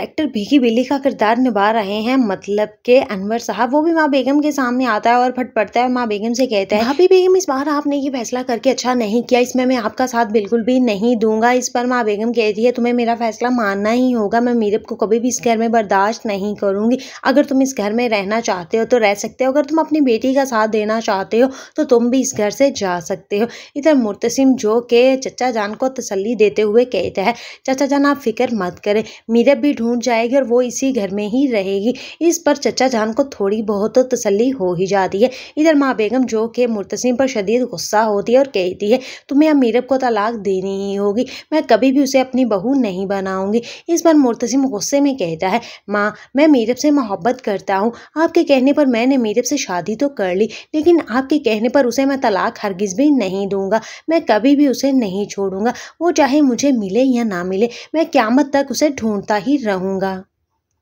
actor भीगी बिल्ली का किरदार निभा रहे हैं मतलब के अनवर साहब वो भी माँ बेगम के सामने आता है और फट पड़ता है माँ बेगम से कहता है अभी हाँ बेगम इस बार आपने ये फैसला करके अच्छा नहीं किया इसमें मैं आपका साथ बिल्कुल भी नहीं दूंगा इस पर माँ बेगम कहती है तुम्हें मेरा फैसला मानना ही होगा मैं मीरब को कभी भी इस घर में बर्दाश्त नहीं करूंगी अगर तुम इस घर में रहना चाहते हो तो रह सकते हो अगर तुम अपनी बेटी का साथ देना चाहते हो तो तुम भी इस घर से जा सकते हो इधर मुर्तसिम जो के चचा जान को तसली देते हुए कहता है चचा जान आप फिक्र मत करें मीरब भी ढूंढ जाएगी और वो इसी घर में ही रहेगी इस पर चचा जान को थोड़ी बहुत तो तसली हो ही जाती है इधर माँ बेगम जो कि मुर्तसिम पर शदीद गुस्सा होती है और कहती है तुम्हें अब मीरब को तलाक देनी ही होगी मैं कभी भी उसे अपनी बहू नहीं बनाऊंगी इस पर मुर्तसिम गुस्से में कहता है माँ मैं मीरब से मोहब्बत करता हूँ आपके कहने पर मैंने मीरब से शादी तो कर ली लेकिन आपके कहने पर उसे मैं तलाक हरगिज़ भी नहीं दूंगा मैं कभी भी उसे नहीं छोड़ूंगा वो चाहे मुझे मिले या ना मिले मैं क्यामत तक उसे ढूंढता ही रह रहूँगा